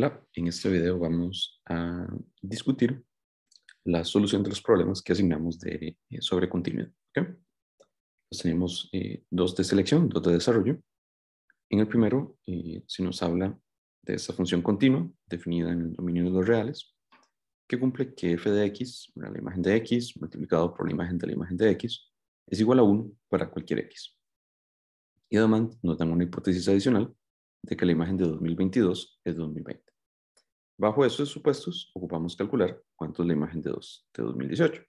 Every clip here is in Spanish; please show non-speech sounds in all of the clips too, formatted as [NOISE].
Hola, en este video vamos a discutir la solución de los problemas que asignamos de, eh, sobre continuidad. tenemos eh, dos de selección, dos de desarrollo. En el primero eh, se nos habla de esa función continua definida en el dominio de los reales que cumple que f de x, la imagen de x, multiplicado por la imagen de la imagen de x, es igual a 1 para cualquier x. Y además nos dan una hipótesis adicional de que la imagen de 2022 es 2020. Bajo esos supuestos, ocupamos calcular cuánto es la imagen de, dos, de 2018.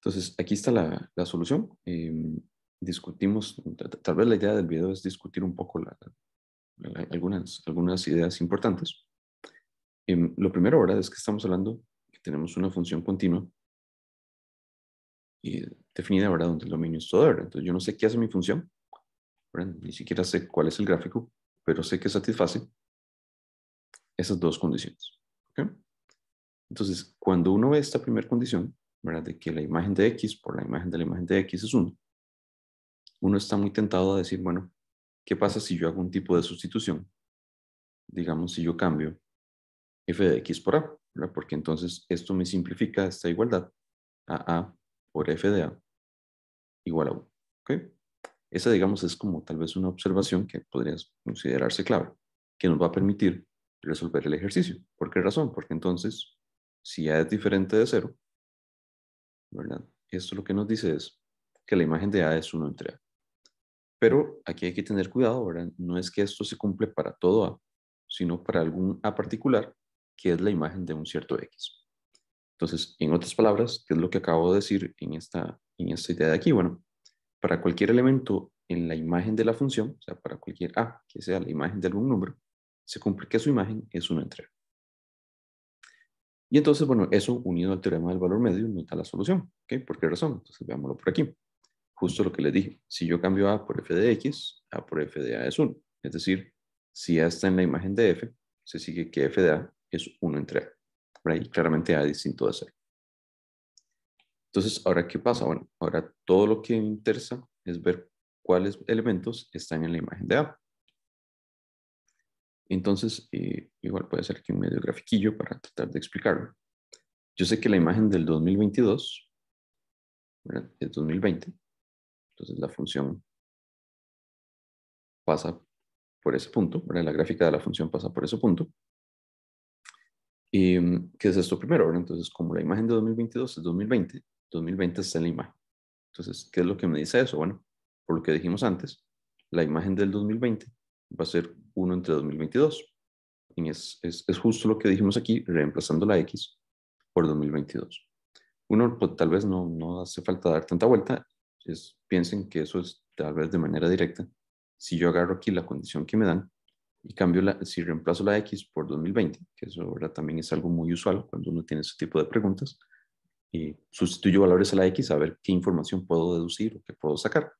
Entonces, aquí está la, solución. Em, discutimos, tal vez la idea del video es discutir un poco la, algunas, ideas importantes. Em, lo primero, ¿verdad? Es que estamos hablando que tenemos una función continua y definida, ¿verdad? Donde el dominio es todo, ¿verdad? Entonces, yo no sé qué hace mi función, ¿verdad? Ni siquiera sé cuál es el gráfico, pero sé que satisface esas dos condiciones. Entonces, cuando uno ve esta primera condición, ¿verdad? de que la imagen de X por la imagen de la imagen de X es 1, uno está muy tentado a decir, bueno, ¿qué pasa si yo hago un tipo de sustitución? Digamos, si yo cambio f de x por a, porque entonces esto me simplifica esta igualdad a a por f de a igual a 1. Esa, digamos, es como tal vez una observación que podría considerarse clave, que nos va a permitir resolver el ejercicio. ¿Por qué razón? Porque entonces, si A es diferente de 0, ¿verdad? Esto lo que nos dice es que la imagen de A es 1 entre A. Pero aquí hay que tener cuidado, ¿verdad? No es que esto se cumple para todo A, sino para algún A particular, que es la imagen de un cierto X. Entonces, en otras palabras, ¿qué es lo que acabo de decir en esta, en esta idea de aquí? Bueno, para cualquier elemento en la imagen de la función, o sea, para cualquier A que sea la imagen de algún número, se cumple que su imagen es una entrega. Y entonces, bueno, eso unido al teorema del valor medio no da la solución. ¿Por qué razón? Entonces veámoslo por aquí. Justo lo que les dije. Si yo cambio A por f de X, A por f de A es 1. Es decir, si A está en la imagen de F, se sigue que f de A es 1 entre A. Por claramente A es distinto de 0. Entonces, ¿ahora qué pasa? Bueno, ahora todo lo que me interesa es ver cuáles elementos están en la imagen de A. Entonces, eh, igual puede ser que un medio grafiquillo para tratar de explicarlo. Yo sé que la imagen del 2022 es 2020, entonces la función pasa por ese punto, la gráfica de la función pasa por ese punto. ¿Y em, qué es esto primero? Entonces, como la imagen de 2022 es 2020, 2020 está en la imagen. Entonces, ¿qué es lo que me dice eso? Bueno, por lo que dijimos antes, la imagen del 2020 va a ser 1 entre 2022. Y es, es, es justo lo que dijimos aquí, reemplazando la X por 2022. Uno, pues, tal vez no, no hace falta dar tanta vuelta. Es, piensen que eso es tal vez de manera directa. Si yo agarro aquí la condición que me dan y cambio la, si reemplazo la X por 2020, que eso ahora también es algo muy usual cuando uno tiene ese tipo de preguntas, y sustituyo valores a la X a ver qué información puedo deducir o qué puedo sacar.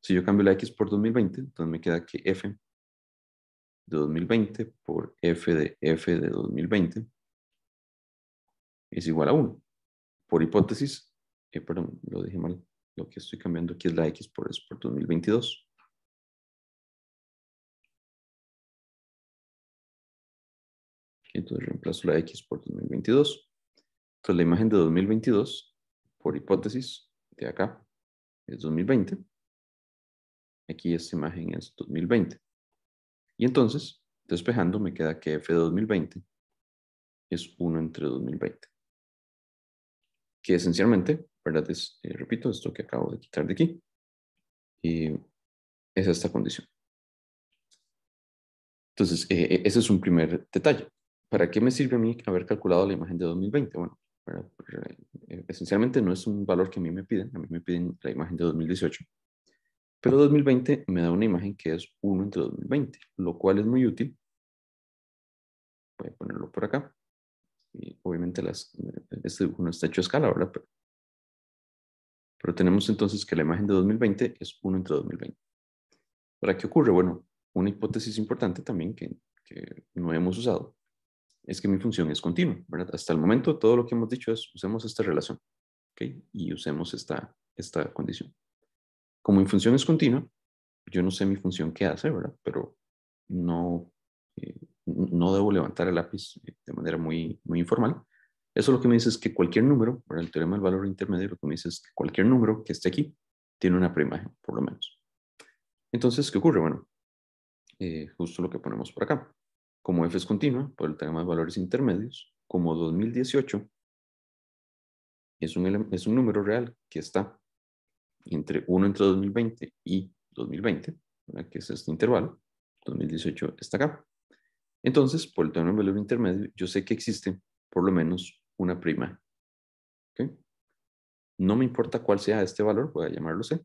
Si yo cambio la X por 2020, entonces me queda que F de 2020 por f de f de 2020 es igual a 1. Por hipótesis, eh, perdón, lo dije mal, lo que estoy cambiando aquí es la x por s por 2022. Entonces reemplazo la x por 2022. Entonces la imagen de 2022, por hipótesis de acá, es 2020. Aquí esta imagen es 2020. Y entonces, despejando, me queda que F de 2020 es 1 entre 2020. Que esencialmente, ¿verdad? Eh, repito, esto que acabo de quitar de aquí. Y es esta condición. Entonces, eh, eh, ese es un primer detalle. ¿Para qué me sirve a mí haber calculado la imagen de 2020? Bueno, esencialmente no es un valor que a mí me piden, a mí me piden la imagen de 2018 pero 2020 me da una imagen que es 1 entre 2020, lo cual es muy útil. Voy a ponerlo por acá. obviamente las, este dibujo no está hecho a escala, ¿verdad? Pero, tenemos entonces que la imagen de 2020 es 1 entre 2020. ¿Para qué ocurre? Bueno, una hipótesis importante también que, no hemos usado es que mi función es continua, ¿verdad? Hasta el momento todo lo que hemos dicho es usemos esta relación, Y usemos esta, esta condición como mi función es continua, yo no sé mi función qué hace, ¿verdad? Pero no, eh, no debo levantar el lápiz eh, de manera muy, muy informal. Eso lo que me dice es que cualquier número, para el teorema del valor intermedio, lo que me dice es que cualquier número que esté aquí tiene una preimagen, por lo menos. Entonces, ¿qué ocurre? Bueno, eh, justo lo que ponemos por acá. Como f es continua, por pues el teorema de valores intermedios, como 2018 es un, es un número real que está entre uno entre 2020 y 2020, que es este intervalo, 2018 está acá. Entonces, por el término de valor intermedio, yo sé que existe por lo menos una prima. No me importa cuál sea este valor, voy a llamarlo C.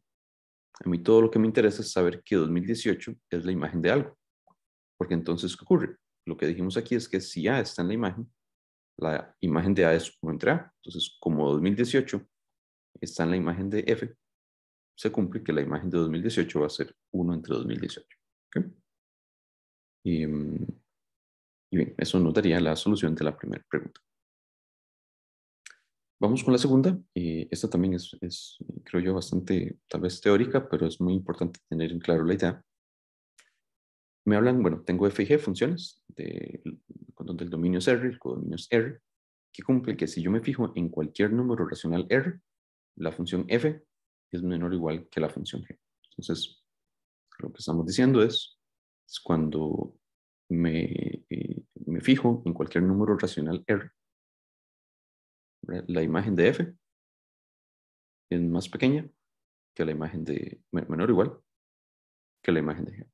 A mí todo lo que me interesa es saber que 2018 es la imagen de algo. Porque entonces, ¿qué ocurre? Lo que dijimos aquí es que si A está en la imagen, la imagen de A es 1 entre A. Entonces, como 2018 está en la imagen de F, se cumple que la imagen de 2018 va a ser 1 entre 2018. ¿okay? Y, y bien, eso nos daría la solución de la primera pregunta. Vamos con la segunda. y esta también es, creo yo, bastante, tal vez teórica, pero es muy importante tener en claro la idea. Me hablan, bueno, tengo f y g funciones, de, donde el dominio es R, el codominio es R, que cumple que si yo me fijo en cualquier número racional R, la función f es menor o igual que la función g. Entonces, lo que estamos diciendo es, cuando eh, me, fijo en cualquier número racional R, la imagen de f es más pequeña que la imagen de menor o igual que la imagen de g.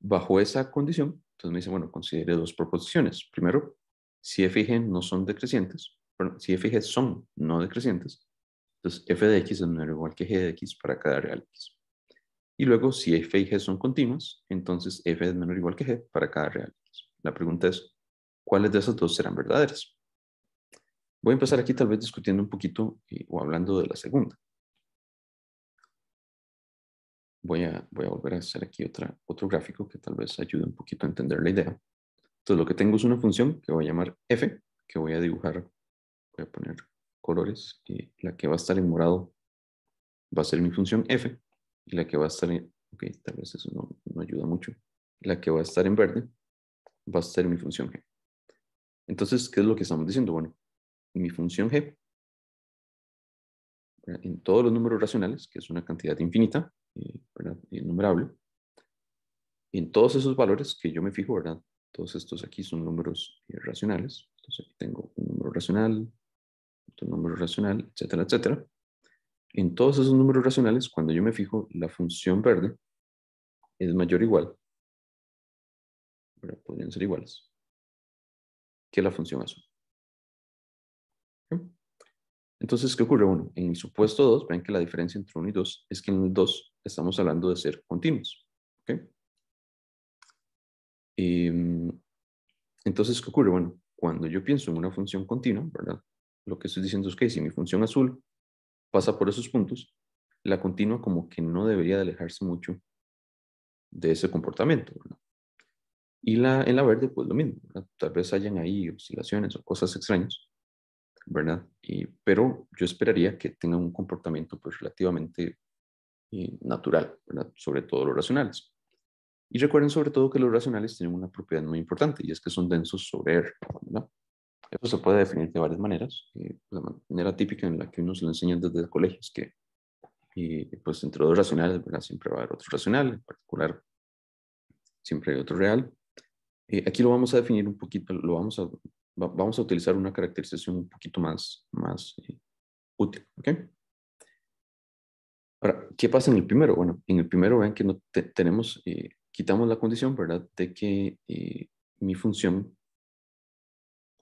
Bajo esa condición, entonces me dice, bueno, considere dos proposiciones. Primero, si f y g no son decrecientes, perdón, si f g son no decrecientes, entonces, f de x es menor o igual que g de x para cada real x. Y luego, si f y g son continuas, entonces f es menor o igual que g para cada real x. La pregunta es, ¿cuáles de esas dos serán verdaderas? Voy a empezar aquí tal vez discutiendo un poquito eh, o hablando de la segunda. Voy a, volver a hacer aquí otra, otro gráfico que tal vez ayude un poquito a entender la idea. Entonces lo que tengo es una función que voy a llamar f, que voy a dibujar, voy a poner colores, la que va a estar en morado va a ser mi función f, y la que va a estar en, ok, tal vez eso no, ayuda mucho, la que va a estar en verde va a ser mi función g. Entonces, ¿qué es lo que estamos diciendo? Bueno, mi función g, en todos los números racionales, que es una cantidad infinita, eh, innumerable, en todos esos valores que yo me fijo, ¿verdad? Todos estos aquí son números eh, racionales. Entonces aquí tengo un número racional, número racional, etcétera, etcétera. En todos esos números racionales, cuando yo me fijo, la función verde es mayor o igual, pero podrían ser iguales, que la función azul. Entonces, ¿qué ocurre? Bueno, en el supuesto 2, ven que la diferencia entre 1 y 2 es que en el 2 estamos hablando de ser continuos. Em, entonces, ¿qué ocurre? Bueno, cuando yo pienso en una función continua, ¿verdad? lo que estoy diciendo es que si mi función azul pasa por esos puntos, la continua como que no debería de alejarse mucho de ese comportamiento. Y la, en la verde, pues lo mismo. Tal vez hayan ahí oscilaciones o cosas extrañas, ¿verdad? pero yo esperaría que tengan un comportamiento pues relativamente eh, natural, ¿verdad? Sobre todo los racionales. Y recuerden sobre todo que los racionales tienen una propiedad muy importante y es que son densos sobre R, ¿verdad? Eso se puede definir de varias maneras. Eh, la manera típica en la que uno se lo enseña desde el colegio es que, eh, pues, entre dos racionales, siempre va a haber otro racional, en particular, siempre hay otro real. Eh, aquí lo vamos a definir un poquito, lo vamos a, vamos a utilizar una caracterización un poquito más, más útil. ¿okay? Ahora, ¿qué pasa en el primero? Bueno, en el primero vean que no tenemos, quitamos la condición, ¿verdad?, de que mi función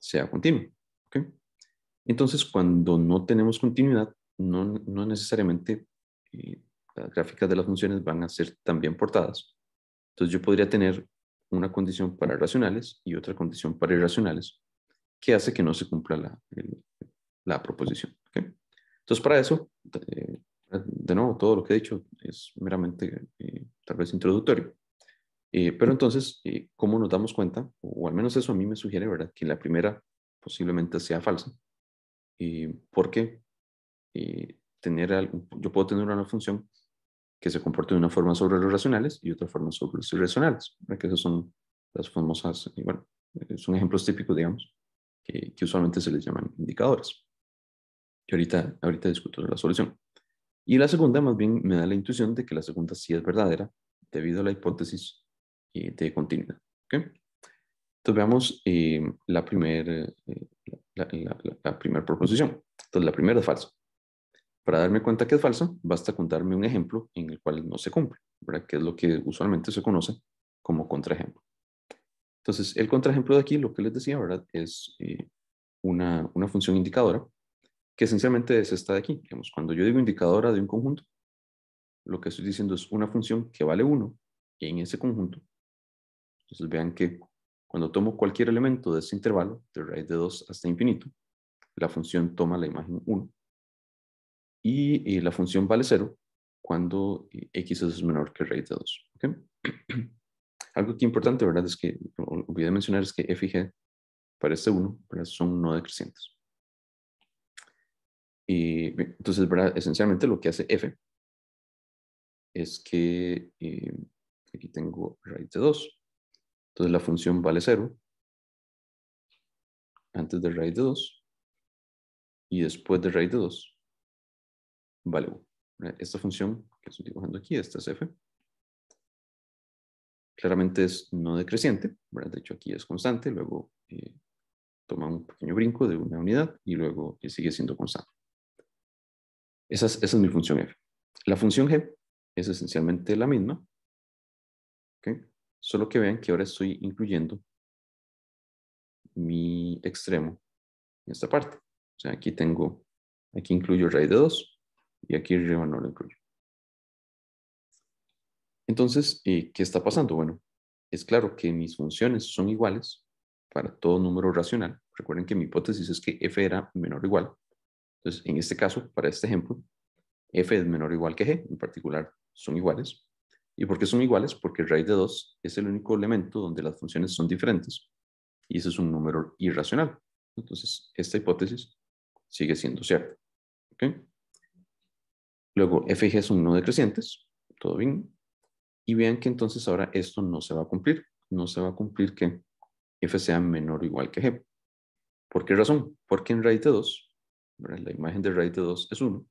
sea continuo. ¿okay? Entonces, cuando no tenemos continuidad, no, no necesariamente eh, las gráficas de las funciones van a ser también portadas. Entonces, yo podría tener una condición para racionales y otra condición para irracionales, que hace que no se cumpla la, proposición. Entonces, para eso, eh, de nuevo, todo lo que he dicho es meramente eh, tal vez introductorio. Eh, pero entonces, eh, ¿cómo nos damos cuenta? O, al menos eso a mí me sugiere, ¿verdad? Que la primera posiblemente sea falsa. Eh, porque eh, tener yo puedo tener una función que se comporte de una forma sobre los racionales y otra forma sobre los irracionales, que esas son las famosas, bueno, son ejemplos típicos, digamos, que, usualmente se les llaman indicadores. Yo ahorita, ahorita discuto la solución. Y la segunda, más bien, me da la intuición de que la segunda sí es verdadera, debido a la hipótesis eh, de continuidad. Entonces veamos eh, la primera eh, la, la, proposición. Entonces la primera es falsa. Para darme cuenta que es falsa, basta contarme un ejemplo en el cual no se cumple, ¿verdad? que es lo que usualmente se conoce como contraejemplo. Entonces, el contraejemplo de aquí, lo que les decía, ¿verdad? es una, una, función indicadora, que esencialmente es esta de aquí. Digamos, cuando yo digo indicadora de un conjunto, lo que estoy diciendo es una función que vale 1 en ese conjunto entonces vean que cuando tomo cualquier elemento de ese intervalo, de raíz de 2 hasta infinito, la función toma la imagen 1 y, la función vale 0 cuando x es menor que raíz de 2. [CLEARS THROAT] Algo que importante, ¿verdad? Es que olvidé mencionar es que f y g parece 1 pero son no decrecientes. entonces, ¿verdad? esencialmente lo que hace f es que eh, aquí tengo raíz de 2 entonces la función vale 0 antes de raíz de 2 y después de raíz de 2 vale 1. Esta función que estoy dibujando aquí, esta es f, claramente es no decreciente, de hecho aquí es constante, luego eh, toma un pequeño brinco de una unidad y luego eh, sigue siendo constante. Esa es, mi función f. La función g es esencialmente la misma. Solo que vean que ahora estoy incluyendo mi extremo en esta parte. O sea, aquí tengo, aquí incluyo raíz de 2 y aquí arriba no lo incluyo. Entonces, eh, ¿qué está pasando? Bueno, es claro que mis funciones son iguales para todo número racional. Recuerden que mi hipótesis es que f era menor o igual. Entonces, en este caso, para este ejemplo, f es menor o igual que g, en particular son iguales. ¿Y por qué son iguales? Porque raíz de 2 es el único elemento donde las funciones son diferentes. Y ese es un número irracional. Entonces, esta hipótesis sigue siendo cierta. Luego, f y g son no decrecientes. Todo bien. Y vean que entonces ahora esto no se va a cumplir. No se va a cumplir que f sea menor o igual que g. ¿Por qué razón? Porque en raíz de 2, la imagen de raíz de 2 es 1.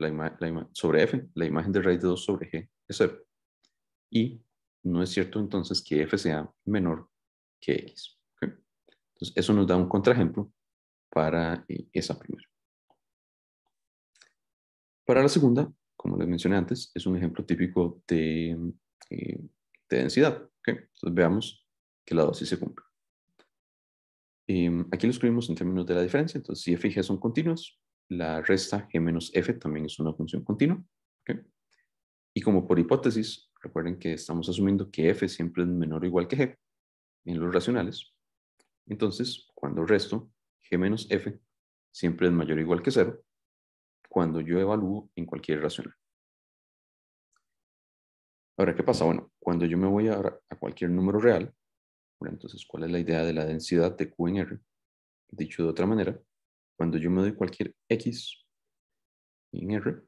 La sobre f, la imagen de raíz de 2 sobre g es 0 y no es cierto entonces que f sea menor que x. Entonces, eso nos da un contraejemplo para eh, esa primera. Para la segunda, como les mencioné antes, es un ejemplo típico de, eh, densidad. Entonces, veamos que la dosis se cumple. Em, aquí lo escribimos en términos de la diferencia. Entonces, si f y g son continuas, la resta g menos f también es una función continua. Y como por hipótesis, Recuerden que estamos asumiendo que f siempre es menor o igual que g en los racionales. Entonces, cuando resto, g menos f siempre es mayor o igual que 0 cuando yo evalúo en cualquier racional. Ahora, ¿qué pasa? Bueno, cuando yo me voy a, a cualquier número real, entonces, ¿cuál es la idea de la densidad de Q en R? Dicho de otra manera, cuando yo me doy cualquier X en R,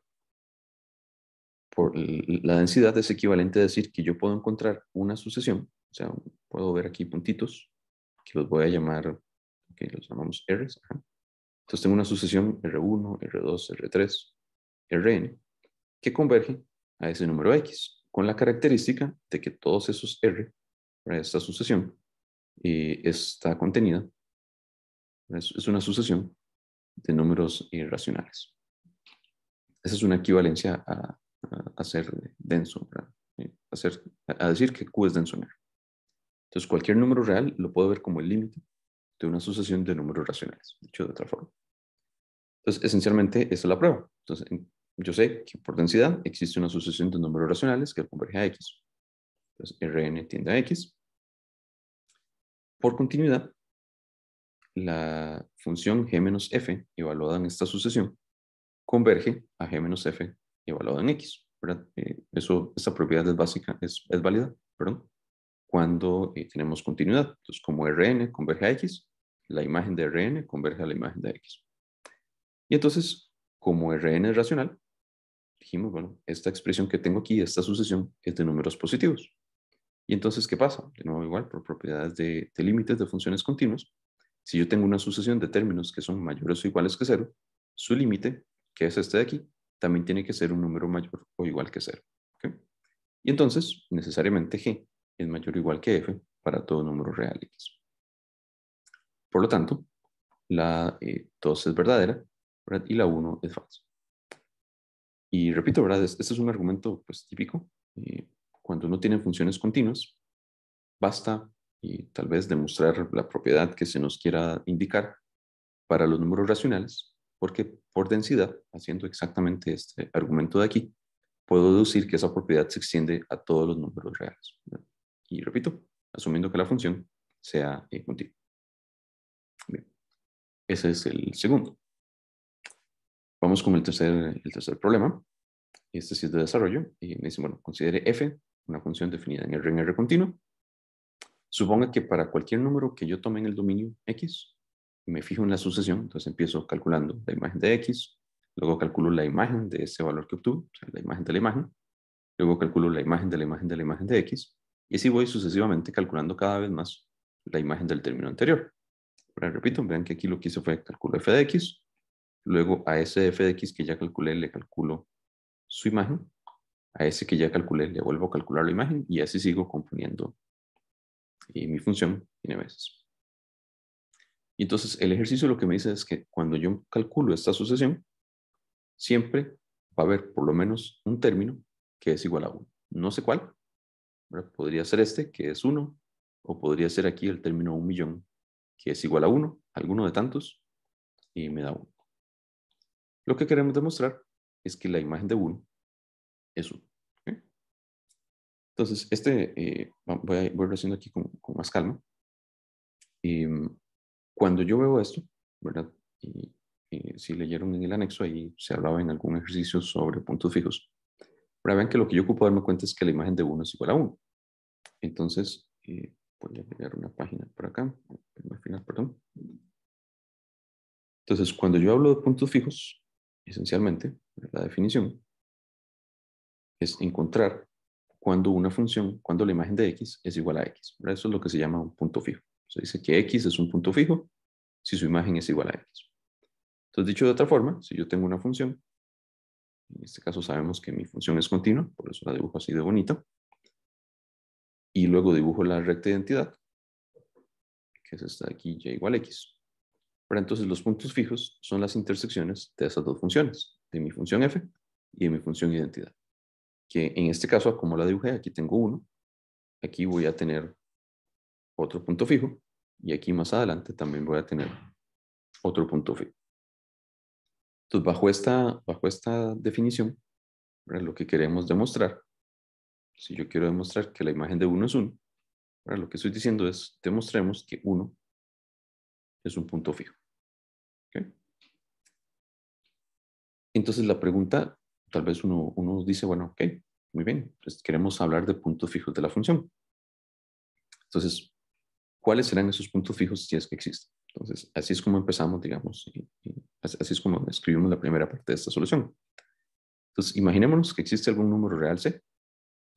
la densidad es equivalente a decir que yo puedo encontrar una sucesión, o sea, puedo ver aquí puntitos, que los voy a llamar, que los llamamos Rs. Entonces tengo una sucesión R1, R2, R3, Rn, que converge a ese número X, con la característica de que todos esos R, para esta sucesión, eh, está contenida, es, es una sucesión de números irracionales. Esa es una equivalencia a, a, denso, eh, a, a decir que Q es denso R Entonces, cualquier número real lo puedo ver como el límite de una sucesión de números racionales, dicho de otra forma. Entonces, esencialmente, esta es la prueba. Entonces, yo sé que por densidad existe una sucesión de números racionales que converge a X. Entonces, Rn tiende a X. Por continuidad, la función g menos f evaluada en esta sucesión converge a g menos f evaluado en X. Eh, eso, esta propiedad es básica, es, válida perdón, cuando eh, tenemos continuidad. Entonces, como Rn converge a X, la imagen de Rn converge a la imagen de X. Y entonces, como Rn es racional, dijimos, bueno, esta expresión que tengo aquí, esta sucesión, es de números positivos. Y entonces, ¿qué pasa? De nuevo, igual, por propiedades de, de límites de funciones continuas, si yo tengo una sucesión de términos que son mayores o iguales que cero, su límite, que es este de aquí, también tiene que ser un número mayor o igual que 0, Y entonces, necesariamente g es mayor o igual que f para todo número real x. Por lo tanto, la 2 eh, es verdadera ¿verdad? y la 1 es falsa. Y repito, ¿verdad? Este es un argumento pues, típico. Eh, cuando uno tiene funciones continuas, basta y tal vez demostrar la propiedad que se nos quiera indicar para los números racionales porque por densidad, haciendo exactamente este argumento de aquí, puedo deducir que esa propiedad se extiende a todos los números reales. Y repito, asumiendo que la función sea eh, continua. Ese es el segundo. Vamos con el tercer, el tercer problema. Este sí es de desarrollo. Y me bueno, considere f una función definida en el en R continuo. Suponga que para cualquier número que yo tome en el dominio X, me fijo en la sucesión, entonces empiezo calculando la imagen de X, luego calculo la imagen de ese valor que obtuve, la imagen de la imagen, luego calculo la imagen de la imagen de la imagen de X, y así voy sucesivamente calculando cada vez más la imagen del término anterior. repito, vean que aquí lo que hice fue calculo f de x, luego a ese f de x que ya calculé le calculo su imagen, a ese que ya calculé le vuelvo a calcular la imagen y así sigo componiendo eh, mi función n veces. Y entonces el ejercicio lo que me dice es que cuando yo calculo esta sucesión, siempre va a haber por lo menos un término que es igual a 1. No sé cuál. Podría ser este, que es 1, o podría ser aquí el término 1 millón, que es igual a 1, alguno de tantos, y me da 1. Lo que queremos demostrar es que la imagen de 1 es 1. Entonces, este eh, voy, a, voy haciendo aquí con, más calma. Y... Em, cuando yo veo esto, ¿verdad? Y, eh, si leyeron en el anexo, ahí se hablaba en algún ejercicio sobre puntos fijos. Pero vean que lo que yo ocupo darme cuenta es que la imagen de 1 es igual a 1. Entonces, eh, voy a agregar una página por acá, al final, perdón. Entonces, cuando yo hablo de puntos fijos, esencialmente, la definición es encontrar cuando una función, cuando la imagen de x es igual a x. Eso es lo que se llama un punto fijo. Se dice que x es un punto fijo si su imagen es igual a x. Entonces, dicho de otra forma, si yo tengo una función, en este caso sabemos que mi función es continua, por eso la dibujo así de bonita, y luego dibujo la recta identidad, que es esta de aquí, y igual a x. Pero entonces los puntos fijos son las intersecciones de esas dos funciones, de mi función f y de mi función identidad. Que en este caso, como la dibujé, aquí tengo uno, aquí voy a tener otro punto fijo y aquí más adelante también voy a tener otro punto fijo. Entonces, bajo esta, bajo esta definición, lo que queremos demostrar, si yo quiero demostrar que la imagen de 1 es 1, lo que estoy diciendo es, demostremos que uno. es un punto fijo. Entonces la pregunta, tal vez uno, uno dice, bueno, ok, muy bien, pues queremos hablar de puntos fijos de la función. Entonces, cuáles serán esos puntos fijos si es que existen. Entonces, así es como empezamos, digamos, así es como escribimos la primera parte de esta solución. Entonces, imaginémonos que existe algún número real C,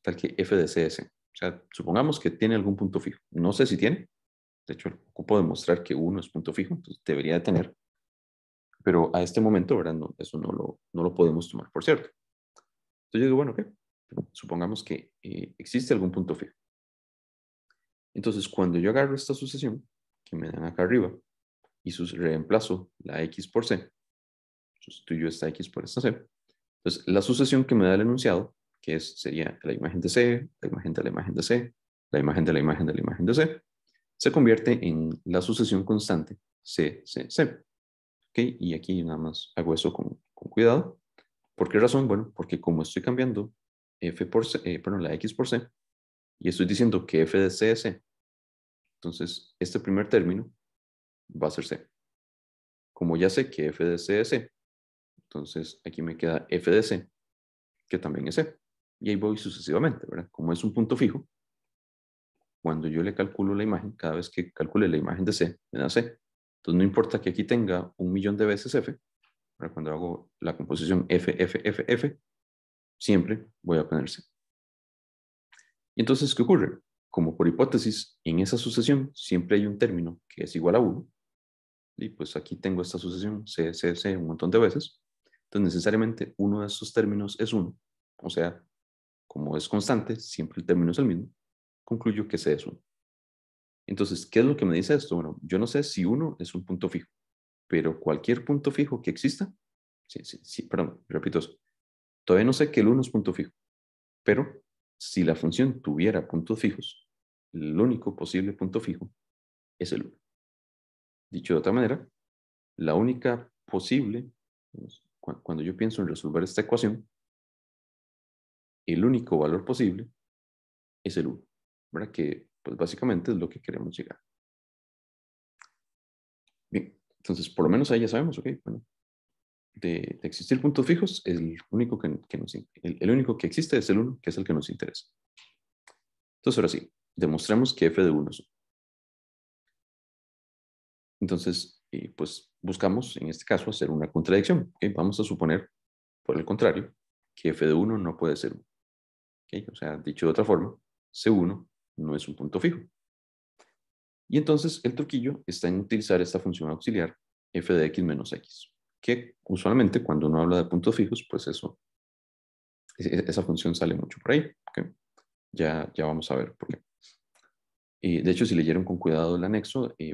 tal que f de C es. O sea, supongamos que tiene algún punto fijo. No sé si tiene. De hecho, ocupo demostrar que 1 es punto fijo, entonces debería de tener. Pero a este momento, ¿verdad? eso no lo, no lo podemos tomar, por cierto. Entonces yo digo, bueno, ¿qué? supongamos que eh, existe algún punto fijo. Entonces, cuando yo agarro esta sucesión, que me dan acá arriba, y sus reemplazo la x por c, sustituyo esta x por esta c, entonces la sucesión que me da el enunciado, que es, sería la imagen de c, la imagen de la imagen de c, la imagen de la imagen de la imagen de c, se convierte en la sucesión constante c, c, c. ¿Okay? Y aquí nada más hago eso con, cuidado. ¿Por qué razón? Bueno, porque como estoy cambiando f por c, eh, la x por c, y estoy diciendo que f de c es c. E. Entonces, este primer término va a ser c. Como ya sé que f de c es c, e, entonces aquí me queda f de c, que también es c. E. Y ahí voy sucesivamente, ¿verdad? Como es un punto fijo, cuando yo le calculo la imagen, cada vez que calcule la imagen de C, me da C. Entonces no importa que aquí tenga un millón de veces F, pero cuando hago la composición F, F, F, F, siempre voy a poner C entonces, ¿qué ocurre? Como por hipótesis, en esa sucesión siempre hay un término que es igual a 1. Y pues aquí tengo esta sucesión, C, C, C, un montón de veces. Entonces, necesariamente uno de esos términos es 1. O sea, como es constante, siempre el término es el mismo. Concluyo que C es 1. Entonces, ¿qué es lo que me dice esto? Bueno, yo no sé si 1 es un punto fijo, pero cualquier punto fijo que exista, sí, sí, sí, perdón, repito eso. Todavía no sé que el 1 es punto fijo, pero si la función tuviera puntos fijos, el único posible punto fijo es el 1. Dicho de otra manera, la única posible, cuando yo pienso en resolver esta ecuación, el único valor posible es el 1, ¿verdad? Que pues básicamente es lo que queremos llegar. Bien, entonces por lo menos ahí ya sabemos, ok, bueno, de, existir puntos fijos, el único que, el, único que existe es el 1, que es el que nos interesa. Entonces, ahora sí, demostramos que f de 1 es 1. Entonces, y pues buscamos, en este caso, hacer una contradicción. ¿okay? Vamos a suponer, por el contrario, que f de 1 no puede ser 1. O sea, dicho de otra forma, C1 no es un punto fijo. Y entonces el truquillo está en utilizar esta función auxiliar f de x menos x que usualmente cuando uno habla de puntos fijos, pues eso, e-, e-, esa función sale mucho por ahí. Ya, ya vamos a ver por qué. Y de hecho, si leyeron con cuidado el anexo, y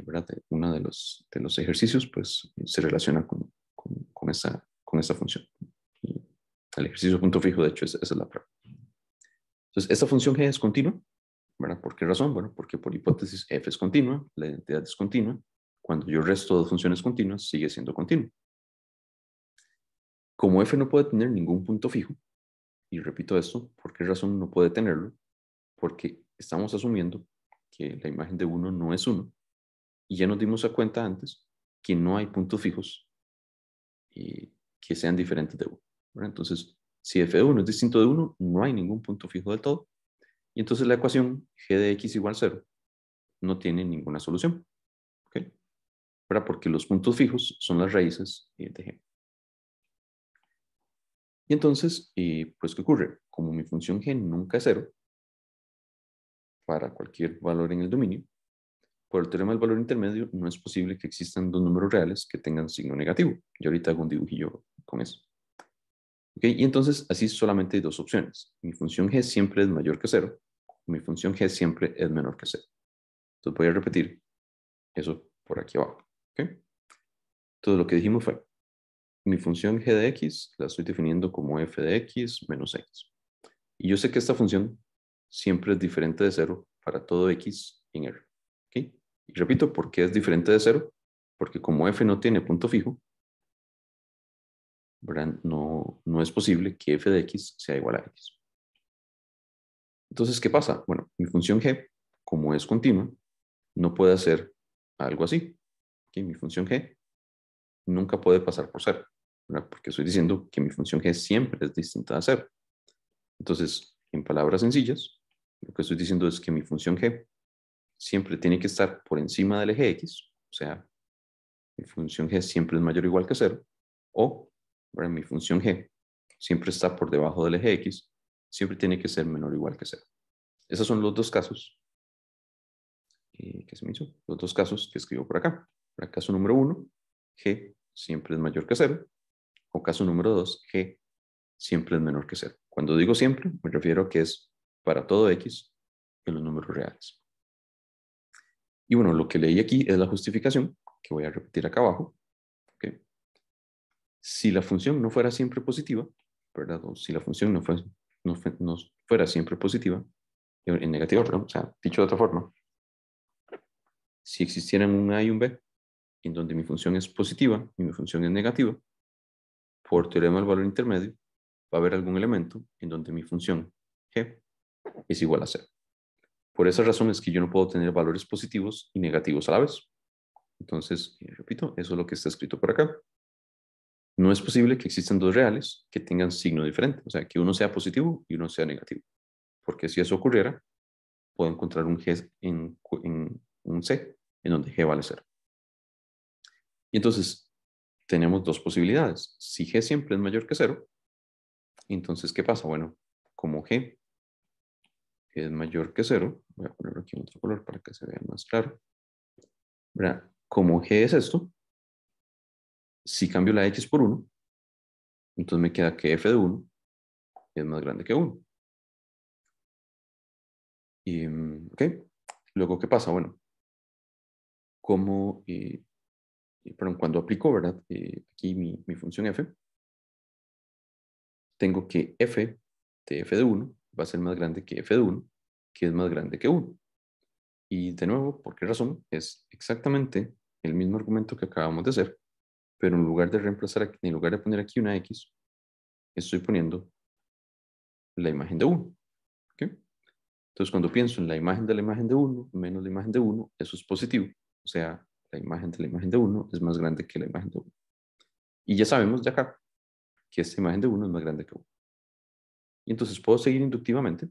uno de los, de los ejercicios pues, se relaciona con, esa, con esa función. el ejercicio punto fijo, de hecho, es, esa es la prueba. Entonces, esta función g es continua. ¿verdad? ¿Por qué razón? Bueno, porque por hipótesis f es continua, la identidad es continua. Cuando yo resto dos funciones continuas, sigue siendo continua. Como f no puede tener ningún punto fijo, y repito esto, ¿por qué razón no puede tenerlo? Porque estamos asumiendo que la imagen de 1 no es 1, y ya nos dimos cuenta antes que no hay puntos fijos y eh, que sean diferentes de 1. Entonces, si f de 1 es distinto de 1, no hay ningún punto fijo del todo, y entonces la ecuación g de x igual a 0 no tiene ninguna solución. ¿okay? Porque los puntos fijos son las raíces eh, de g. Y entonces, eh, pues, ¿qué ocurre? Como mi función g nunca es cero, para cualquier valor en el dominio, por el teorema del valor intermedio no es posible que existan dos números reales que tengan signo negativo. Yo ahorita hago un dibujillo con eso. Y entonces, así solamente hay dos opciones. Mi función g siempre es mayor que cero. Mi función g siempre es menor que cero. Entonces voy a repetir eso por aquí abajo. ¿Okay? Entonces lo que dijimos fue, mi función g de x la estoy definiendo como f de x menos x. Y yo sé que esta función siempre es diferente de cero para todo x en R. Y repito, ¿por qué es diferente de cero? Porque como f no tiene punto fijo, no, es posible que f de x sea igual a x. Entonces, ¿qué pasa? Bueno, mi función g, como es continua, no puede hacer algo así. que Mi función g nunca puede pasar por cero porque estoy diciendo que mi función g siempre es distinta a cero. Entonces, en palabras sencillas, lo que estoy diciendo es que mi función g siempre tiene que estar por encima del eje x, o sea, mi función g siempre es mayor o igual que 0, o mi función g siempre está por debajo del eje x, siempre tiene que ser menor o igual que 0. Esos son los dos casos ¿Qué se me hizo, los dos casos que escribo por acá. para caso número 1, g siempre es mayor que cero o caso número 2, g siempre es menor que 0. Cuando digo siempre, me refiero a que es para todo x en los números reales. Y bueno, lo que leí aquí es la justificación, que voy a repetir acá abajo. Si la función no fuera siempre positiva, ¿verdad? si la función no, fuera, siempre positiva, en negativo, o sea, dicho de otra forma, si existieran un a y un b, en donde mi función es positiva y mi función es negativa, por teorema del valor intermedio, va a haber algún elemento en donde mi función g es igual a 0. Por esa razón es que yo no puedo tener valores positivos y negativos a la vez. Entonces, repito, eso es lo que está escrito por acá. No es posible que existan dos reales que tengan signo diferente, o sea, que uno sea positivo y uno sea negativo. Porque si eso ocurriera, puedo encontrar un G en, un C en donde G vale 0. Y entonces, tenemos dos posibilidades. Si g siempre es mayor que 0, entonces, ¿qué pasa? Bueno, como g es mayor que 0, voy a ponerlo aquí en otro color para que se vea más claro. Como g es esto, si cambio la x por 1, entonces me queda que f de 1 es más grande que 1. Y, mm, ¿Ok? Luego, ¿qué pasa? Bueno, como eh, eh, perdón, cuando aplico, ¿verdad? Eh, aquí mi, función f, tengo que f de f de 1 va a ser más grande que f de 1, que es más grande que 1. Y de nuevo, ¿por qué razón? Es exactamente el mismo argumento que acabamos de hacer, pero en lugar de reemplazar, en lugar de poner aquí una x, estoy poniendo la imagen de 1. Entonces, cuando pienso en la imagen de la imagen de 1 menos la imagen de 1, eso es positivo. O sea, la imagen de la imagen de 1 es más grande que la imagen de 1. Y ya sabemos de acá que esta imagen de 1 es más grande que 1. Y entonces puedo seguir inductivamente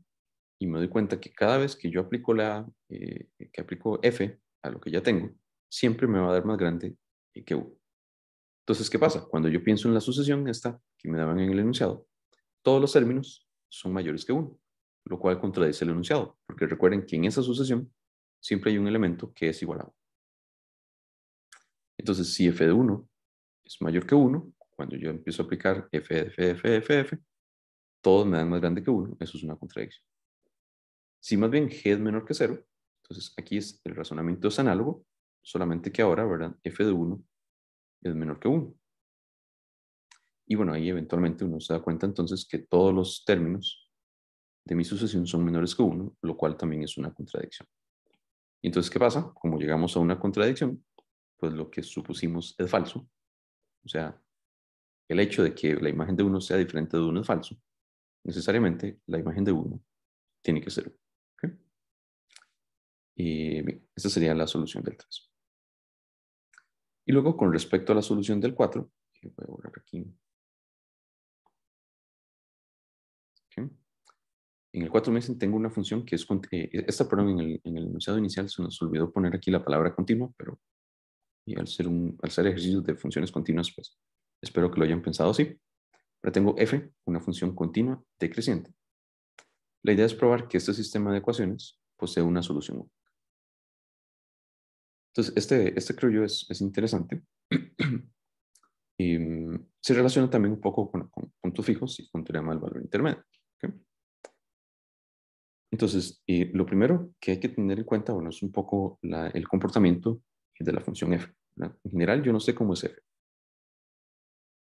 y me doy cuenta que cada vez que yo aplico, la, eh, que aplico F a lo que ya tengo, siempre me va a dar más grande que 1. Entonces, ¿qué pasa? Cuando yo pienso en la sucesión esta que me daban en el enunciado, todos los términos son mayores que 1, lo cual contradice el enunciado, porque recuerden que en esa sucesión siempre hay un elemento que es igual a 1. Entonces, si f de 1 es mayor que 1, cuando yo empiezo a aplicar f, f, f, f, f, todos me dan más grande que 1, eso es una contradicción. Si más bien g es menor que 0, entonces aquí el razonamiento es análogo, solamente que ahora, ¿verdad? f de 1 es menor que 1. Y bueno, ahí eventualmente uno se da cuenta entonces que todos los términos de mi sucesión son menores que 1, lo cual también es una contradicción. Entonces, ¿qué pasa? Como llegamos a una contradicción, pues lo que supusimos es falso. O sea, el hecho de que la imagen de uno sea diferente de uno es falso. Necesariamente la imagen de uno tiene que ser Y esta sería la solución del 3. Y luego con respecto a la solución del 4, que voy a borrar aquí. En el 4 me dicen, tengo una función que es, eh, esta, perdón, en el, en el enunciado inicial se nos olvidó poner aquí la palabra continua, pero y al ser, un, al ser ejercicios de funciones continuas, pues espero que lo hayan pensado así. Pero tengo f, una función continua decreciente. La idea es probar que este sistema de ecuaciones posee una solución única. Entonces, este, este creo yo es, es interesante. [CLEARS THROAT] y mm, se relaciona también un poco con, puntos fijos y con teorema del valor intermedio. Entonces, y lo primero que hay que tener en cuenta, bueno, es un poco el comportamiento de la función f. En general, yo no sé cómo es f.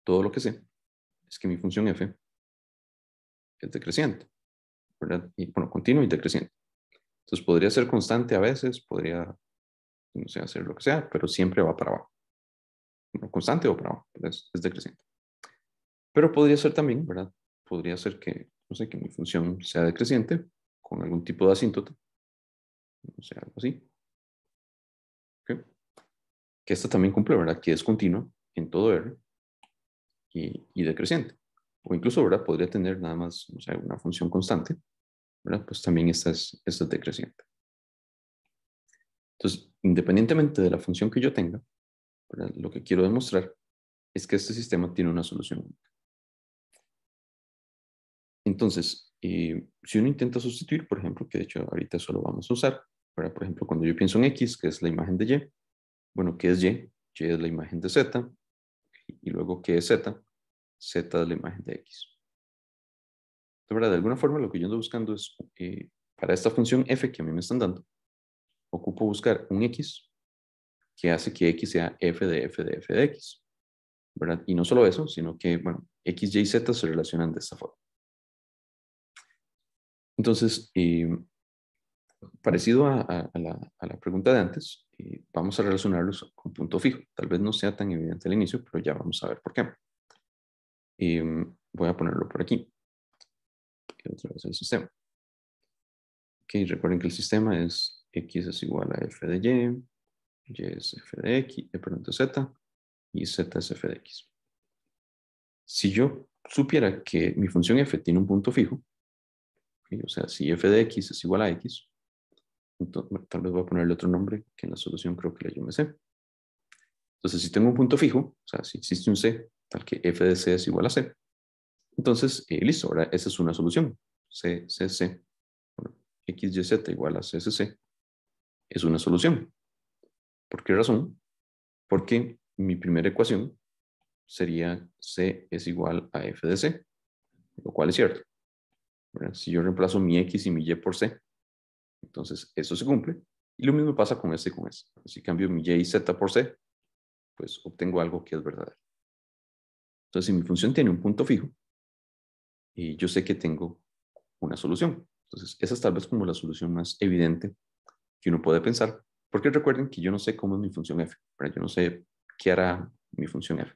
Todo lo que sé es que mi función f es decreciente, ¿verdad? Y, bueno, continuo y decreciente. Entonces podría ser constante a veces, podría, no sé, hacer lo que sea, pero siempre va para abajo. constante o para abajo, es, decreciente. Pero podría ser también, ¿verdad? Podría ser que, no sé, que mi función sea decreciente con algún tipo de asíntota, no sé, algo así, que esta también cumple, ¿verdad? Que es continua en todo R y, decreciente. O incluso, ¿verdad? Podría tener nada más, o sea, una función constante, ¿verdad? Pues también esta es, decreciente. Entonces, independientemente de la función que yo tenga, ¿verdad? lo que quiero demostrar es que este sistema tiene una solución única. Entonces, eh, si uno intenta sustituir, por ejemplo, que de hecho ahorita solo vamos a usar, ¿verdad?, por ejemplo, cuando yo pienso en X, que es la imagen de Y, bueno, ¿qué es Y? Y es la imagen de Z. Y luego, ¿qué es Z? Z es la imagen de X. de alguna forma lo que yo ando buscando es, eh, para esta función f que a mí me están dando, ocupo buscar un x que hace que x sea f de f de f de x. ¿verdad? Y no solo eso, sino que, bueno, x, y, z se relacionan de esta forma. Entonces, eh, parecido a, la, pregunta de antes, vamos a relacionarlos con punto fijo. Tal vez no sea tan evidente al inicio, pero ya vamos a ver por qué. Eh, voy a ponerlo por aquí. Y Otra vez el sistema. Ok, recuerden que el sistema es x es igual a f de y, y es f de x, eh, de z, y z es f de x. Si yo supiera que mi función f tiene un punto fijo, o sea, si f de x es igual a x, tal vez voy a ponerle otro nombre, que en la solución creo que le llame C. Entonces, si tengo un punto fijo, o sea, si existe un C, tal que f de C es igual a C, entonces, eh, listo, ahora esa es una solución. C, C, C. X, Y, Z igual a C, C, C. Es una solución. ¿Por qué razón? Porque mi primera ecuación sería C es igual a F de C, lo cual es cierto. Si yo reemplazo mi X y mi Y por C, entonces, eso se cumple. Y lo mismo pasa con este y con S. Este. Si cambio mi y y z por c, pues obtengo algo que es verdadero. Entonces, si mi función tiene un punto fijo, y yo sé que tengo una solución. Entonces, esa es tal vez como la solución más evidente que uno puede pensar. Porque recuerden que yo no sé cómo es mi función f. Yo no sé qué hará mi función f.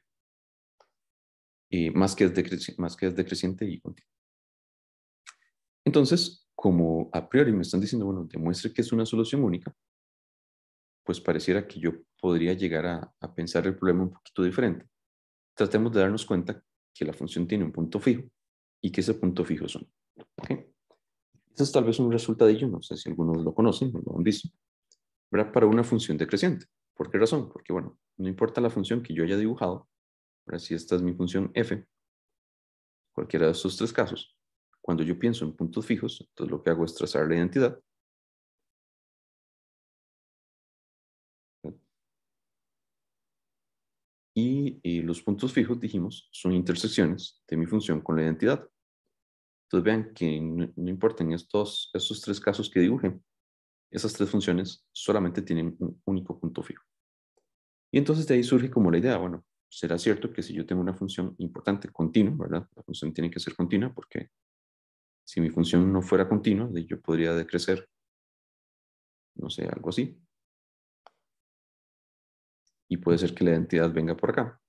Y más que más que es decreciente y continua. Entonces, como a priori me están diciendo, bueno, demuestre que es una solución única, pues pareciera que yo podría llegar a, pensar el problema un poquito diferente. Tratemos de darnos cuenta que la función tiene un punto fijo y que ese punto fijo es uno. ¿Okay? es tal vez un resultado de ello, no sé si algunos lo conocen o lo han visto, ¿verdad? para una función decreciente. ¿Por qué razón? Porque, bueno, no importa la función que yo haya dibujado, si esta es mi función f, cualquiera de estos tres casos, cuando yo pienso en puntos fijos, entonces lo que hago es trazar la identidad. Y, los puntos fijos, dijimos, son intersecciones de mi función con la identidad. Entonces vean que no, importa importan estos, esos tres casos que dibujen esas tres funciones solamente tienen un único punto fijo. Y entonces de ahí surge como la idea, bueno, será cierto que si yo tengo una función importante continua, ¿verdad? La función tiene que ser continua porque si mi función no fuera continua, yo podría decrecer, no sé, algo así. Y puede ser que la identidad venga por acá.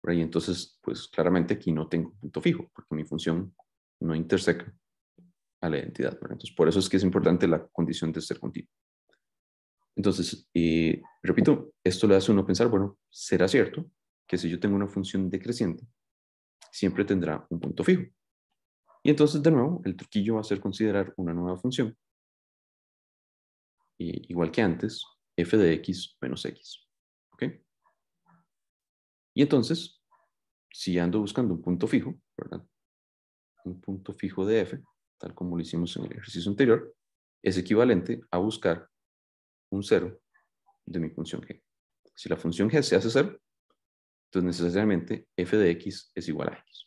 Por ahí entonces, pues claramente aquí no tengo punto fijo, porque mi función no interseca a la identidad. Entonces, por eso es que es importante la condición de ser continua. Entonces, eh, repito, esto le hace uno pensar, bueno, ¿será cierto que si yo tengo una función decreciente, siempre tendrá un punto fijo? Y entonces, de nuevo, el truquillo va a ser considerar una nueva función. Y, igual que antes, f de x menos x. ¿Ok? Y entonces, si ando buscando un punto fijo, ¿verdad? Un punto fijo de f, tal como lo hicimos en el ejercicio anterior, es equivalente a buscar un cero de mi función g. Si la función g se hace cero, entonces necesariamente f de x es igual a x.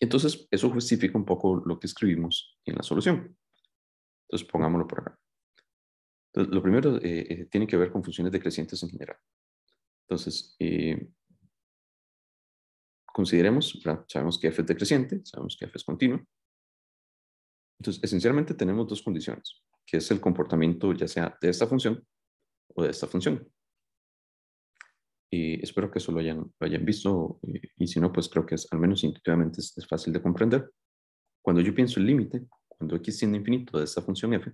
Entonces, eso justifica un poco lo que escribimos en la solución. Entonces, pongámoslo por acá. lo primero eh, eh, tiene que ver con funciones decrecientes en general. Entonces, eh, consideremos, sabemos que f es decreciente, sabemos que f es continuo. Entonces, esencialmente tenemos dos condiciones, que es el comportamiento ya sea de esta función o de esta función. Y espero que eso lo hayan, hayan visto y, si no, pues creo que es, al menos intuitivamente es, fácil de comprender. Cuando yo pienso el límite, cuando x tiende a infinito de esta función f,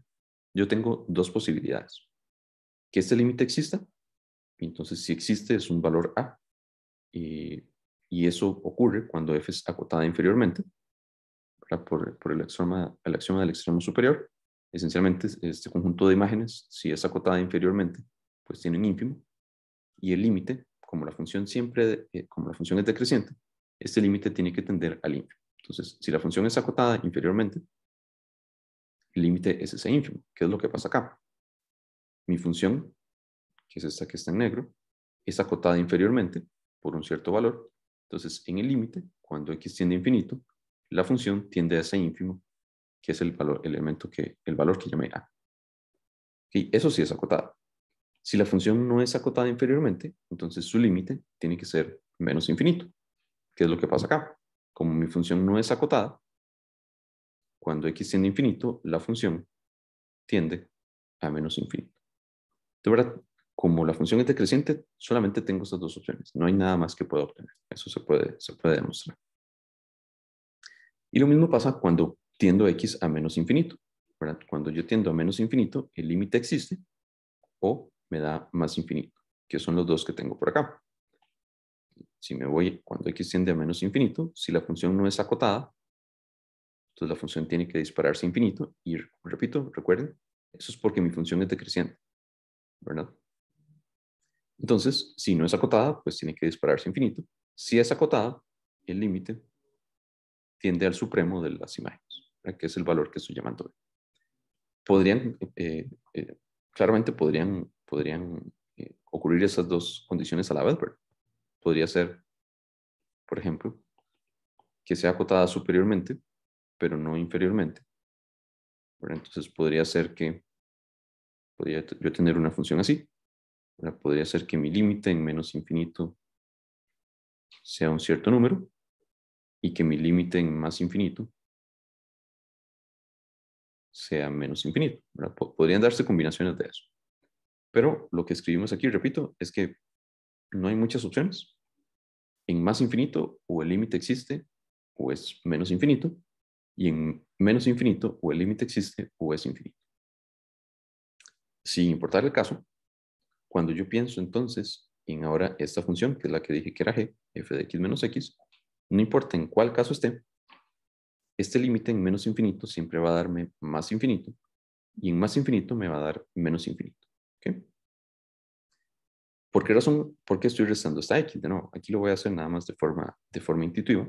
yo tengo dos posibilidades. Que este límite exista, entonces si existe es un valor a, y, eso ocurre cuando f es acotada inferiormente, por, el, axioma, el del extremo superior. Esencialmente, este conjunto de imágenes, si es acotada inferiormente, pues tiene un ínfimo. Y el límite como la función siempre, eh, como la función es decreciente, este límite tiene que tender al ínfimo. Entonces, si la función es acotada inferiormente, el límite es ese ínfimo. ¿Qué es lo que pasa acá? Mi función, que es esta que está en negro, es acotada inferiormente por un cierto valor. Entonces, en el límite, cuando x tiende a infinito, la función tiende a ese ínfimo, que es el valor, elemento que, el valor que llamé a. Y eso sí es acotado. Si la función no es acotada inferiormente, entonces su límite tiene que ser menos infinito, ¿Qué es lo que pasa acá. Como mi función no es acotada, cuando x tiende a infinito, la función tiende a menos infinito. De verdad, como la función es decreciente, solamente tengo estas dos opciones. No hay nada más que pueda obtener. Eso se puede, se puede demostrar. Y lo mismo pasa cuando tiendo x a menos infinito. Cuando yo tiendo a menos infinito, el límite existe o me da más infinito, que son los dos que tengo por acá. Si me voy cuando x tiende a menos infinito, si la función no es acotada, entonces la función tiene que dispararse infinito. Y repito, recuerden, eso es porque mi función es decreciente, ¿verdad? Entonces, si no es acotada, pues tiene que dispararse infinito. Si es acotada, el límite tiende al supremo de las imágenes, que es el valor que estoy llamando. Podrían, eh, eh, eh, claramente podrían podrían eh, ocurrir esas dos condiciones a la vez, Podría ser, por ejemplo, que sea acotada superiormente, pero no inferiormente. Entonces podría ser que yo tener una función así. Podría ser que mi límite en menos infinito sea un cierto número y que mi límite en más infinito sea menos infinito. Podrían darse combinaciones de eso. Pero lo que escribimos aquí, repito, es que no hay muchas opciones. En más infinito o el límite existe o es menos infinito. Y en menos infinito o el límite existe o es infinito. Sin importar el caso, cuando yo pienso entonces en ahora esta función, que es la que dije que era g, f de x menos x, no importa en cuál caso esté, este límite en menos infinito siempre va a darme más infinito y en más infinito me va a dar menos infinito. ¿Por qué razón? ¿Por qué estoy restando esta X? De aquí lo voy a hacer nada más de forma, de forma intuitiva.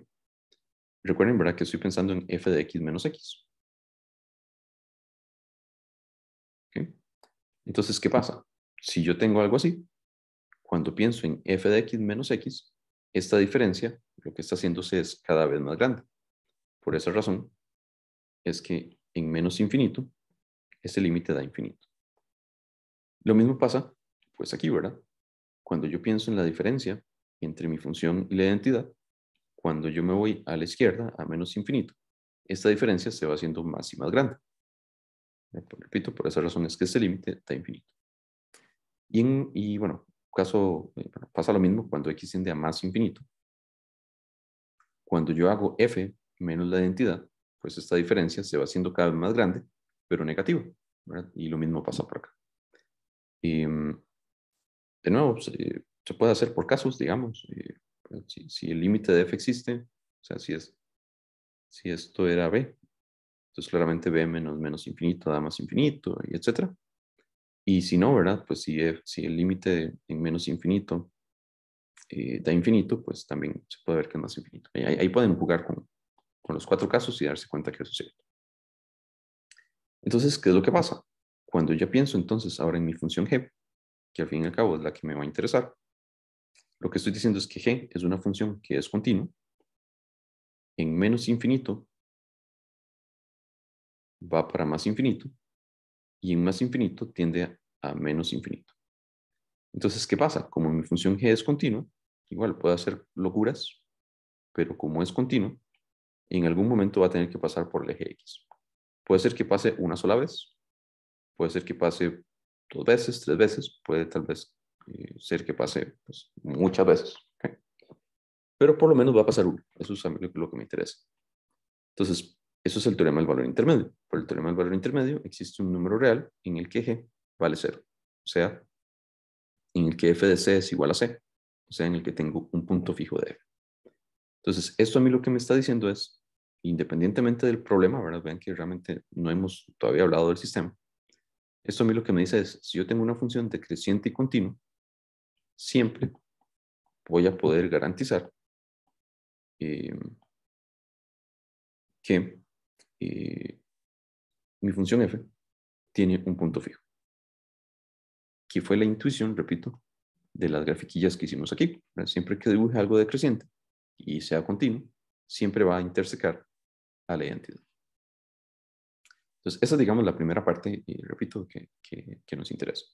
Recuerden, ¿verdad? Que estoy pensando en f de x menos x. Entonces, ¿qué pasa? Si yo tengo algo así, cuando pienso en f de x menos x, esta diferencia lo que está haciéndose es cada vez más grande. Por esa razón es que en menos infinito, ese límite da infinito. Lo mismo pasa, pues aquí, ¿verdad? Cuando yo pienso en la diferencia entre mi función y la identidad, cuando yo me voy a la izquierda, a menos infinito, esta diferencia se va haciendo más y más grande. Eh, pues, repito, por esa razón es que este límite está infinito. Y, en, bueno, caso eh, pasa lo mismo cuando x tiende a más infinito. Cuando yo hago f menos la identidad, pues esta diferencia se va haciendo cada vez más grande, pero negativa. ¿verdad? Y lo mismo pasa por acá. Y mm, de nuevo, pues, eh, se, puede hacer por casos, digamos. Eh, si, el límite de f existe, o sea, si, es, si esto era b, entonces claramente b menos menos infinito da más infinito, y etc. Y si no, ¿verdad? Pues si, f, si el límite en menos infinito eh, da infinito, pues también se puede ver que es más infinito. Ahí, ahí pueden jugar con, con los cuatro casos y darse cuenta que eso es cierto. Entonces, ¿qué es lo que pasa? Cuando yo pienso entonces ahora en mi función g, que al fin y al cabo es la que me va a interesar, lo que estoy diciendo es que g es una función que es continua en menos infinito va para más infinito y en más infinito tiende a, menos infinito. Entonces, ¿qué pasa? Como mi función g es continua, igual puede hacer locuras, pero como es continua, en algún momento va a tener que pasar por el eje x. Puede ser que pase una sola vez puede ser que pase dos veces, tres veces, puede tal vez eh, ser que pase pues, muchas veces. Pero por lo menos va a pasar uno. Eso es lo que me interesa. Entonces, eso es el teorema del valor intermedio. Por el teorema del valor intermedio existe un número real en el que g vale cero. O sea, en el que f de c es igual a c. O sea, en el que tengo un punto fijo de f. Entonces, esto a mí lo que me está diciendo es, independientemente del problema, ¿verdad? Vean que realmente no hemos todavía hablado del sistema. Esto a mí lo que me dice es, si yo tengo una función decreciente y continua, siempre voy a poder garantizar eh, que eh, mi función f tiene un punto fijo. Que fue la intuición, repito, de las grafiquillas que hicimos aquí. Siempre que dibuje algo decreciente y sea continuo, siempre va a intersecar a la identidad. Entonces, esa es, digamos, la primera parte, y repito, que, nos interesa.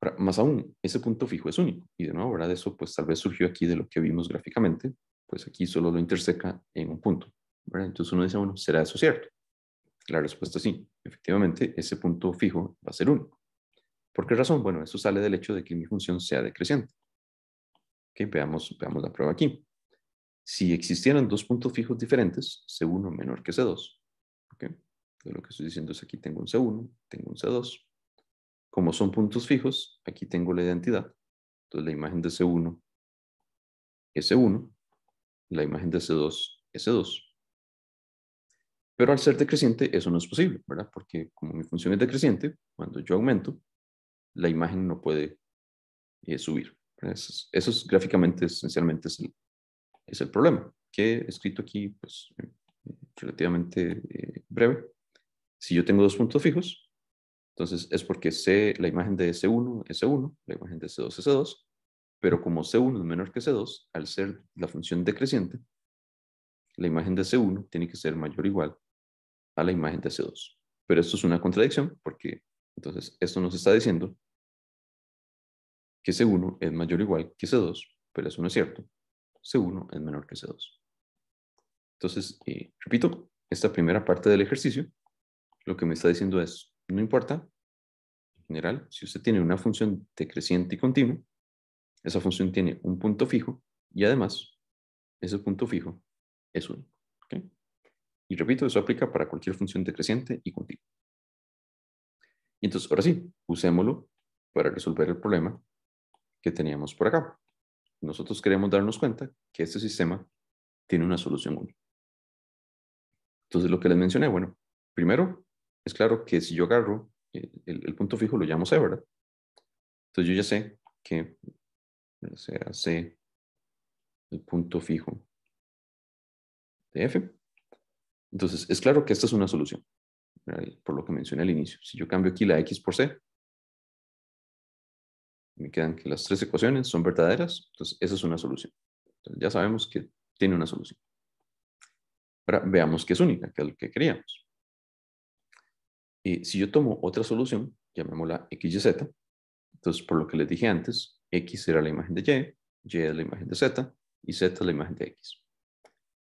Ahora, más aún, ese punto fijo es único. Y de nuevo, ¿verdad? Eso pues tal vez surgió aquí de lo que vimos gráficamente, pues aquí solo lo interseca en un punto. ¿verdad? Entonces uno dice, bueno, ¿será eso cierto? La respuesta es sí. Efectivamente, ese punto fijo va a ser único. ¿Por qué razón? Bueno, eso sale del hecho de que mi función sea decreciente. veamos, veamos la prueba aquí. Si existieran dos puntos fijos diferentes, C1 menor que C2, lo que estoy diciendo es aquí tengo un C1, tengo un C2. Como son puntos fijos, aquí tengo la identidad. Entonces la imagen de C1 es C1, la imagen de C2 es C2. Pero al ser decreciente eso no es posible, ¿verdad? Porque como mi función es decreciente, cuando yo aumento, la imagen no puede eh, subir. Eso es, gráficamente, esencialmente, es el, es el problema, que he escrito aquí, pues, relativamente eh, breve. Si yo tengo dos puntos fijos, entonces es porque C, la imagen de S1 es S1, la imagen de c 2 es S2, pero como C1 es menor que C2, al ser la función decreciente, la imagen de C1 tiene que ser mayor o igual a la imagen de C2. Pero esto es una contradicción porque entonces esto nos está diciendo que C1 es mayor o igual que C2, pero eso no es cierto. C1 es menor que C2. Entonces, eh, repito, esta primera parte del ejercicio, lo que me está diciendo es, no importa, en general, si usted tiene una función decreciente y continua, esa función tiene un punto fijo y además ese punto fijo es único. Y repito, eso aplica para cualquier función decreciente y continua. Y entonces, ahora sí, usémoslo para resolver el problema que teníamos por acá. Nosotros queremos darnos cuenta que este sistema tiene una solución única. Entonces, lo que les mencioné, bueno, primero, es claro que si yo agarro eh, el, punto fijo, lo llamo C, ¿verdad? Entonces, yo ya sé que sea C el punto fijo de F. Entonces, es claro que esta es una solución, por lo que mencioné al inicio. Si yo cambio aquí la X por C, me quedan que las tres ecuaciones son verdaderas, entonces esa es una solución. ya sabemos que tiene una solución. Ahora veamos que es única, que es lo que queríamos. Y si yo tomo otra solución, llamémosla z. entonces por lo que les dije antes, X era la imagen de Y, Y es la imagen de Z y Z es la imagen de X.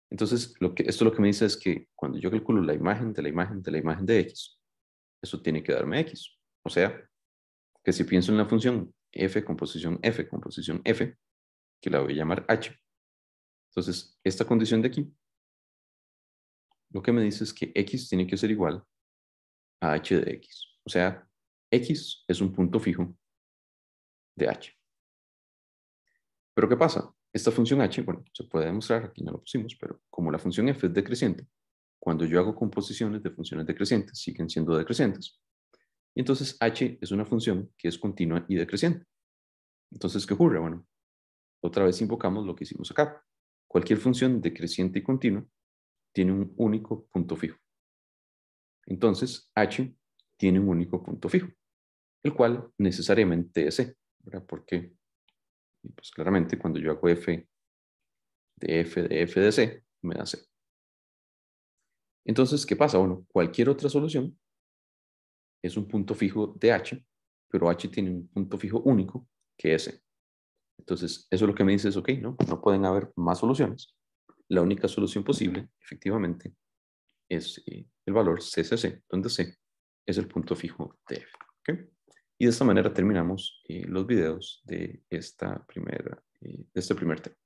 Entonces, esto lo que me dice es que cuando yo calculo la imagen de la imagen de la imagen de X, eso tiene que darme X. O sea, que si pienso en la función F composición F composición F, que la voy a llamar H, entonces esta condición de aquí lo que me dice es que x tiene que ser igual a h de x. O sea, x es un punto fijo de h. Pero ¿qué pasa? Esta función h, bueno, se puede demostrar, aquí no lo pusimos, pero como la función f es decreciente, cuando yo hago composiciones de funciones decrecientes, siguen siendo decrecientes. Y entonces h es una función que es continua y decreciente. Entonces, ¿qué ocurre? Bueno, otra vez invocamos lo que hicimos acá. Cualquier función decreciente y continua tiene un único punto fijo. Entonces, H tiene un único punto fijo, el cual necesariamente es C. ¿Por qué? pues claramente, cuando yo hago F de F de F de C, me da C. Entonces, ¿qué pasa? Bueno, cualquier otra solución es un punto fijo de H, pero H tiene un punto fijo único que es C. E. Entonces, eso es lo que me dice es, ok, ¿no? No pueden haber más soluciones la única solución posible, efectivamente, es eh, el valor CCC, donde C es el punto fijo de F. Y de esta manera terminamos eh, los videos de, esta primera, eh, de este primer tema.